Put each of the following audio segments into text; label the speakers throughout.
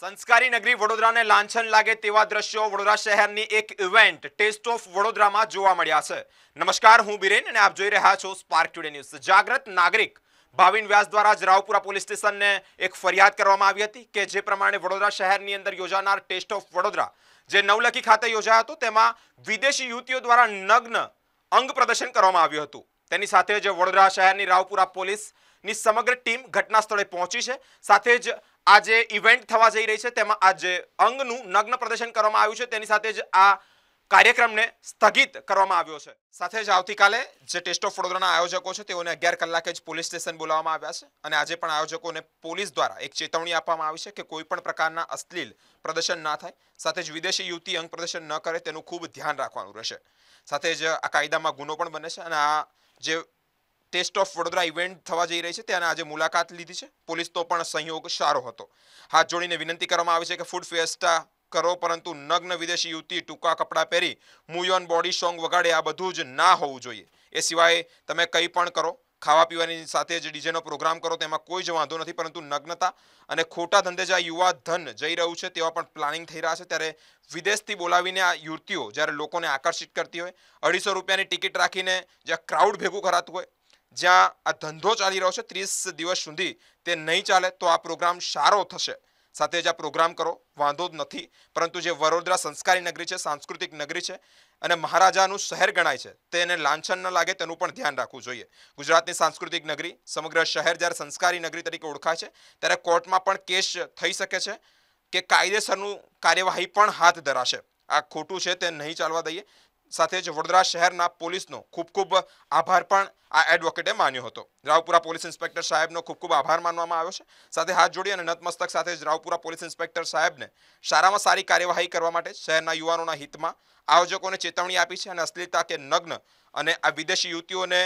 Speaker 1: સંસ્કારી નગરી વડોદરાને લાંછન લાગે તેવા દ્રશ્યો વડોદરા શહેરની એક ઇવેન્ટ ટેસ્ટ ઓફ વડોદરામાં જોવા મળ્યા છે નમસ્કાર હું બિરેન અને આપ જોઈ રહ્યા છો સ્પાર્ક ટુડે ન્યૂઝ જાગૃત નાગરિક ભાવિન વ્યાસ દ્વારા જ રાવપુરા પોલીસ સ્ટેશનને એક ફરિયાદ કરવામાં આવી હતી કે જે પ્રમાણે વડોદરા શહેરની અંદર યોજાનાર ટેસ્ટ ઓફ વડોદરા જે નવલખી ખાતે યોજાયો હતો તેમાં વિદેશી યુવતીઓ દ્વારા નગ્ન અંગ પ્રદર્શન કરવામાં આવ્યું હતું તેની સાથે જ વડોદરા શહેરની રાવપુરા પોલીસની સમગ્ર ટીમ ઘટના સ્થળે પહોંચી છે સાથે જ આ જે ઇવેન્ટ થવા જઈ રહી છે તેમાં આ જે અંગનું નગ્ન પ્રદર્શન કરવામાં આવ્યું છે તેની સાથે જ આ કાર્યક્રમને સ્થગિત કરવામાં આવ્યો છે સાથે જ આવતીકાલે જે ટેસ્ટ ઓફ વડોદરાના આયોજકો છે તેઓને અગિયાર કલાકે જ પોલીસ સ્ટેશન બોલાવવામાં આવ્યા છે અને આજે પણ આયોજકોને પોલીસ દ્વારા એક ચેતવણી આપવામાં આવી છે કે કોઈ પણ પ્રકારના અશ્લીલ પ્રદર્શન ના થાય સાથે જ વિદેશી યુવતી અંગ પ્રદર્શન ન કરે તેનું ખૂબ ધ્યાન રાખવાનું રહેશે સાથે જ આ કાયદામાં ગુનો પણ બને છે અને આ જે ટેસ્ટ ઓફ વડોદરા ઇવેન્ટ થવા જઈ રહી છે ત્યાંને આજે મુલાકાત લીધી છે પોલીસનો પણ સહયોગ સારો હતો હાથ જોડીને વિનંતી કરવામાં આવી છે કે ફૂડ ફેસ્ટા કરો પરંતુ નગ્ન વિદેશી યુવતી ટૂંકા કપડાં પહેરી મૂવી ઓન બોડી સોંગ વગાડે આ બધું જ ના હોવું જોઈએ એ સિવાય તમે કંઈ પણ કરો ખાવા પીવાની સાથે જ ડીજેનો પ્રોગ્રામ કરો તેમાં કોઈ જ વાંધો નથી પરંતુ નગ્નતા અને ખોટા ધંધે જે આ યુવા ધન જઈ રહ્યું છે તેવા પણ પ્લાનિંગ થઈ રહ્યા છે ત્યારે વિદેશથી બોલાવીને આ યુવતીઓ જ્યારે લોકોને આકર્ષિત કરતી હોય અઢીસો રૂપિયાની ટિકિટ રાખીને જ્યાં ક્રાઉડ ભેગું કરાતું હોય જ્યાં આ ધંધો ચાલી રહ્યો છે ત્રીસ દિવસ સુધી તે નહીં ચાલે તો આ પ્રોગ્રામ સારો થશે સાથે જ આ પ્રોગ્રામ કરો વાંધો જ નથી પરંતુ જે વડોદરા સંસ્કારી નગરી છે સાંસ્કૃતિક નગરી છે અને મહારાજાનું શહેર ગણાય છે તેને લાંછન ન લાગે તેનું પણ ધ્યાન રાખવું જોઈએ ગુજરાતની સાંસ્કૃતિક નગરી સમગ્ર શહેર જ્યારે સંસ્કારી નગરી તરીકે ઓળખાય છે ત્યારે કોર્ટમાં પણ કેસ થઈ શકે છે કે કાયદેસરનું કાર્યવાહી પણ હાથ ધરાશે આ ખોટું છે તે નહીં ચાલવા દઈએ સાથે જ વડોદરા શહેરના પોલીસનો ખૂબ ખૂબ આભાર પણ આ એડવોકેટે માન્યો હતો રાવપુરા પોલીસ ઇન્સ્પેક્ટર સાહેબનો ખૂબ ખૂબ આભાર માનવામાં આવ્યો છે સાથે હાથ જોડી અને નતમસ્તક સાથે જ રાવપુરા પોલીસ ઇન્સ્પેક્ટર સાહેબને સારામાં સારી કાર્યવાહી કરવા માટે શહેરના યુવાનોના હિતમાં આયોજકોને ચેતવણી આપી છે અને અશ્લીલતા કે નગ્ન અને આ વિદેશી યુવતીઓને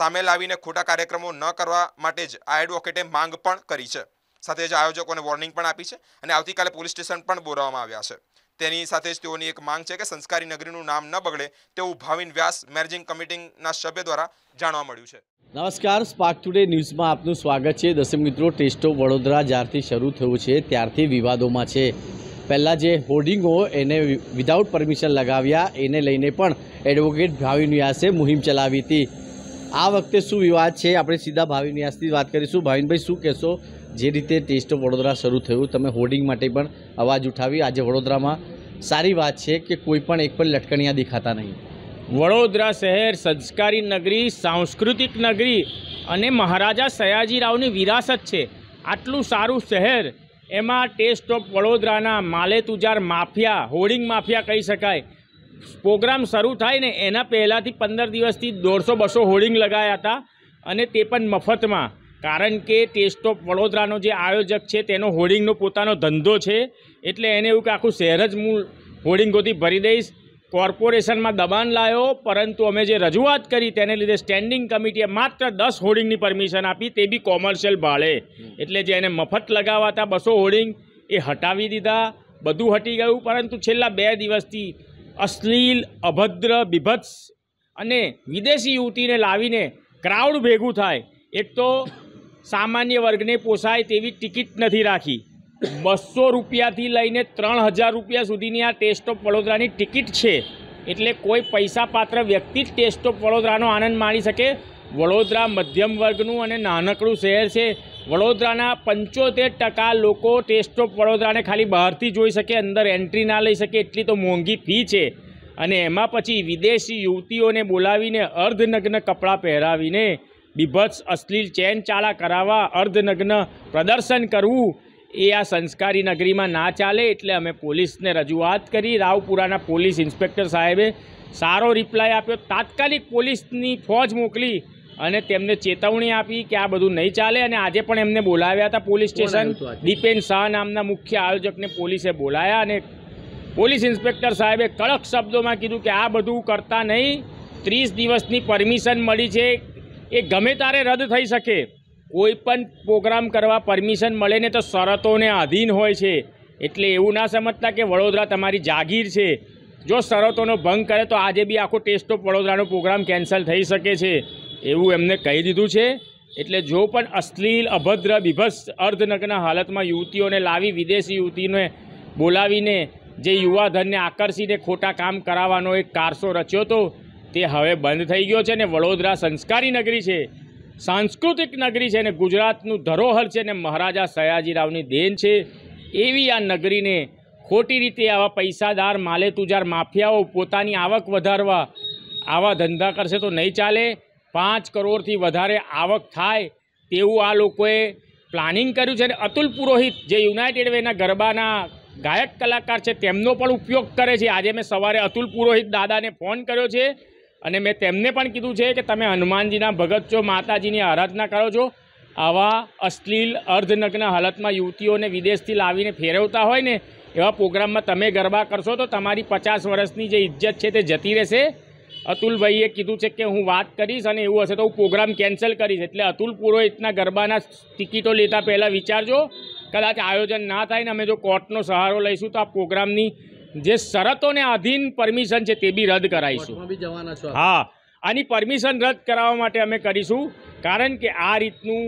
Speaker 1: સામે લાવીને ખોટા કાર્યક્રમો ન કરવા માટે જ આ એડવોકેટે માંગ પણ કરી છે સાથે જ આયોજકોને વોર્નિંગ પણ આપી છે અને આવતીકાલે પોલીસ સ્ટેશન પણ બોલાવવામાં આવ્યા છે તેની સાથે જ તેઓની એક માંગ છે કે સંસ્કારી નગરીનું નામ ન બગડે તેવું ભાવિન વ્યાસ મેનેજિંગ કમિટીના સભ્ય દ્વારા જાણવા મળ્યું
Speaker 2: છે નમસ્કાર સ્પાર્ક ટુડે ન્યૂઝમાં આપનું સ્વાગત છે દસમ મિત્રો ટેસ્ટો વડોદરા જ્યારથી શરૂ થયું છે ત્યારથી વિવાદોમાં છે પહેલાં જે હોર્ડિંગો એને વિધાઉટ પરમિશન લગાવ્યા એને લઈને પણ એડવોકેટ ભાવિન વ્યાસે મુહિમ ચલાવી હતી આ વખતે શું વિવાદ છે આપણે સીધા ભાવિન વ્યાસથી વાત કરીશું ભાવિનભાઈ શું કહેશો જે રીતે ટેસ્ટ ઓફ વડોદરા શરૂ થયું તમે હોર્ડિંગ માટે પણ અવાજ ઉઠાવી આજે વડોદરામાં સારી વાત છે કે કોઈ પણ એક પણ લટકણિયા દેખાતા નહીં
Speaker 3: વડોદરા શહેર સંસ્કારી નગરી સાંસ્કૃતિક નગરી અને મહારાજા સયાજીરાવની વિરાસત છે આટલું સારું શહેર એમાં ટેસ્ટ ઓફ વડોદરાના માલેતુજાર માફિયા હોર્ડિંગ માફિયા કહી શકાય પ્રોગ્રામ શરૂ થાય ને એના પહેલાંથી પંદર દિવસથી દોઢસો બસો હોર્ડિંગ લગાયા હતા અને તે પણ મફતમાં કારણ કે ટેસ્ટ ઓફ વડોદરાનો જે આયોજક છે તેનો હોર્ડિંગનો પોતાનો ધંધો છે એટલે એને એવું કે આખું શહેર જ હું હોર્ડિંગોથી ભરી દઈશ કોર્પોરેશનમાં દબાણ લાવ્યો પરંતુ અમે જે રજૂઆત કરી તેને લીધે સ્ટેન્ડિંગ કમિટીએ માત્ર દસ હોર્ડિંગની પરમિશન આપી તે બી કોમર્શિયલ ભાડે એટલે જે એને મફત લગાવાતા બસો હોર્ડિંગ એ હટાવી દીધા બધું હટી ગયું પરંતુ છેલ્લા બે દિવસથી અશ્લીલ અભદ્ર બીભત્સ અને વિદેશી યુવતીને લાવીને ક્રાઉડ ભેગું થાય એક તો સામાન્ય વર્ગને પોસાય તેવી ટિકિટ નથી રાખી બસો રૂપિયાથી લઈને ત્રણ હજાર રૂપિયા સુધીની આ ટેસ્ટ ઓફ વડોદરાની ટિકિટ છે એટલે કોઈ પૈસાપાત્ર વ્યક્તિ જ ટેસ્ટ ઓફ વડોદરાનો આનંદ માણી શકે વડોદરા મધ્યમ વર્ગનું અને નાનકડું શહેર છે વડોદરાના પંચોતેર ટકા લોકો ટેસ્ટ ઓફ વડોદરાને ખાલી બહારથી જોઈ શકે અંદર એન્ટ્રી ના લઈ શકે એટલી તો મોંઘી ફી છે અને એમાં પછી વિદેશી યુવતીઓને બોલાવીને અર્ધનગ્ન કપડાં પહેરાવીને બીભત્સ અશ્લીલ ચેન ચાલા કરાવવા અર્ધનગ્ન પ્રદર્શન કરવું એ આ સંસ્કારી નગરીમાં ના ચાલે એટલે અમે પોલીસને રજૂઆત કરી રાવપુરાના પોલીસ ઇન્સ્પેક્ટર સાહેબે સારો રિપ્લાય આપ્યો તાત્કાલિક પોલીસની ફોજ મોકલી અને તેમને ચેતવણી આપી કે આ બધું નહીં ચાલે અને આજે પણ એમને બોલાવ્યા હતા પોલીસ સ્ટેશન દીપેન શાહ નામના મુખ્ય આયોજકને પોલીસે બોલાયા અને પોલીસ ઇન્સ્પેક્ટર સાહેબે કડક શબ્દોમાં કીધું કે આ બધું કરતા નહીં ત્રીસ દિવસની પરમિશન મળી છે એ ગમે તારે રદ થઈ શકે કોઈ પણ પ્રોગ્રામ કરવા પરમિશન મળે ને તો શરતોને આધીન હોય છે એટલે એવું ના સમજતા કે વડોદરા તમારી જાગીર છે જો શરતોનો ભંગ કરે તો આજે બી આખો ટેસ્ટ ઓફ વડોદરાનો પ્રોગ્રામ કેન્સલ થઈ શકે છે એવું એમને કહી દીધું છે એટલે જો પણ અશ્લીલ અભદ્ર બીભત્સ અર્ધનગ્ન હાલતમાં યુવતીઓને લાવી વિદેશી યુવતીને બોલાવીને જે યુવાધનને આકર્ષીને ખોટા કામ કરાવવાનો એક કારસો રચ્યો હતો તે હવે બંધ થઈ ગયો છે ને વડોદરા સંસ્કારી નગરી છે સાંસ્કૃતિક નગરી છે ને ગુજરાતનું ધરોહર છે ને મહારાજા સયાજીરાવની દેન છે એવી આ નગરીને ખોટી રીતે આવા પૈસાદાર માલેતુજાર માફિયાઓ પોતાની આવક વધારવા આવા ધંધા કરશે તો નહીં ચાલે પાંચ કરોડથી વધારે આવક થાય તેવું આ લોકોએ પ્લાનિંગ કર્યું છે અને અતુલ પુરોહિત જે યુનાઇટેડ વેના ગરબાના ગાયક કલાકાર છે તેમનો પણ ઉપયોગ કરે છે આજે મેં સવારે અતુલ પુરોહિત દાદાને ફોન કર્યો છે અને મેં તેમને પણ કીધું છે કે તમે હનુમાનજીના ભગત છો માતાજીની આરાધના કરો છો આવા અશ્લીલ અર્ધનગ્ન હાલતમાં યુવતીઓને વિદેશથી લાવીને ફેરવતા હોય ને એવા પ્રોગ્રામમાં તમે ગરબા કરશો તો તમારી પચાસ વર્ષની જે ઇજ્જત છે તે જતી રહેશે અતુલભાઈએ કીધું છે કે હું વાત કરીશ અને એવું હશે તો હું પ્રોગ્રામ કેન્સલ કરીશ એટલે અતુલ પુરોહિતના ગરબાના ટિકિટો લેતા પહેલાં વિચારજો કદાચ આયોજન ના થાય ને અમે જો કોર્ટનો સહારો લઈશું તો આ પ્રોગ્રામની જે શરતોને આધીન પરમિશન છે તે બી રદ કરાવીશું હા આની પરમિશન રદ કરાવવા માટે અમે કરીશું કારણ કે આ રીતનું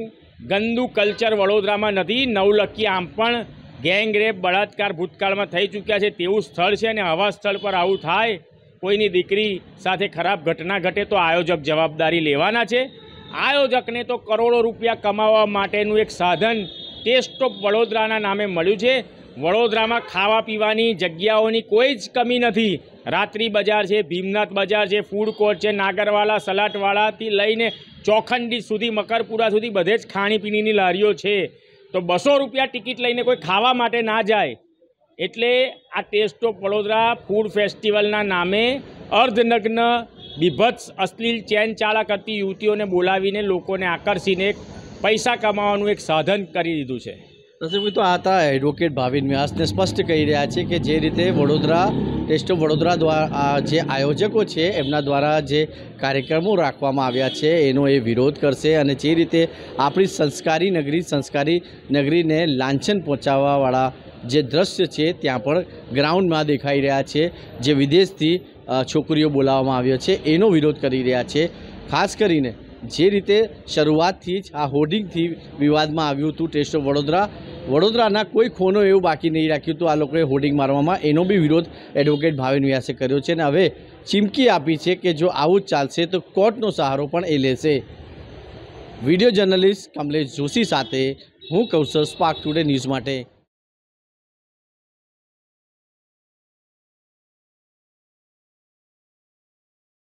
Speaker 3: ગંદુ કલ્ચર વડોદરામાં નથી નવલખી આમ પણ ગેંગ રેપ બળાત્કાર ભૂતકાળમાં થઈ ચૂક્યા છે તેવું સ્થળ છે અને આવા સ્થળ પર આવું થાય કોઈની દીકરી સાથે ખરાબ ઘટના ઘટે તો આયોજક જવાબદારી લેવાના છે આયોજકને તો કરોડો રૂપિયા કમાવવા માટેનું એક સાધન ટેસ્ટ ઓફ વડોદરાના નામે મળ્યું છે વડોદરામાં ખાવા પીવાની જગ્યાઓની કોઈ જ કમી નથી રાત્રિ બજાર છે ભીમનાથ બજાર છે ફૂડ કોર્ટ છે નાગરવાલા સલાટવાળાથી લઈને ચોખંડી સુધી મકરપુરા સુધી બધે જ ખાણીપીણીની લારીઓ છે તો બસો રૂપિયા ટિકિટ લઈને કોઈ ખાવા માટે ના જાય એટલે આ ટેસ્ટ ઓફ વડોદરા ફૂડ ફેસ્ટિવલના નામે અર્ધનગ્ન બીભત્સ અશ્લીલ ચેન ચાળક હતી યુવતીઓને બોલાવીને લોકોને આકર્ષીને પૈસા કમાવાનું એક સાધન કરી દીધું છે
Speaker 2: નસીબભાઈ તો આ તા એડવોકેટ ભાવિન વ્યાસને સ્પષ્ટ કહી રહ્યા છે કે જે રીતે વડોદરા ટેસ્ટ ઓફ વડોદરા દ્વારા જે આયોજકો છે એમના દ્વારા જે કાર્યક્રમો રાખવામાં આવ્યા છે એનો એ વિરોધ કરશે અને જે રીતે આપણી સંસ્કારી નગરી સંસ્કારી નગરીને લાંછન પહોંચાડવાવાળા જે દ્રશ્ય છે ત્યાં પણ ગ્રાઉન્ડમાં દેખાઈ રહ્યા છે જે વિદેશથી છોકરીઓ બોલાવવામાં આવ્યો છે એનો વિરોધ કરી રહ્યા છે ખાસ કરીને જે રીતે શરૂઆતથી જ આ હોર્ડિંગથી વિવાદમાં આવ્યું હતું ટેસ્ટ ઓફ વડોદરા વડોદરાના કોઈ ખોનો એવું બાકી નહીં રાખ્યું હતું આ લોકોએ હોર્ડિંગ મારવામાં એનો બી વિરોધ એડવોકેટ ભાવિન વ્યાસે કર્યો છે અને હવે ચીમકી આપી છે કે જો આવું જ ચાલશે તો કોર્ટનો સહારો પણ એ લેશે વિડિયો જર્નલિસ્ટ કમલેશ જોશી સાથે હું કૌશલ સ્પાર્ક ટુડે
Speaker 3: ન્યૂઝ માટે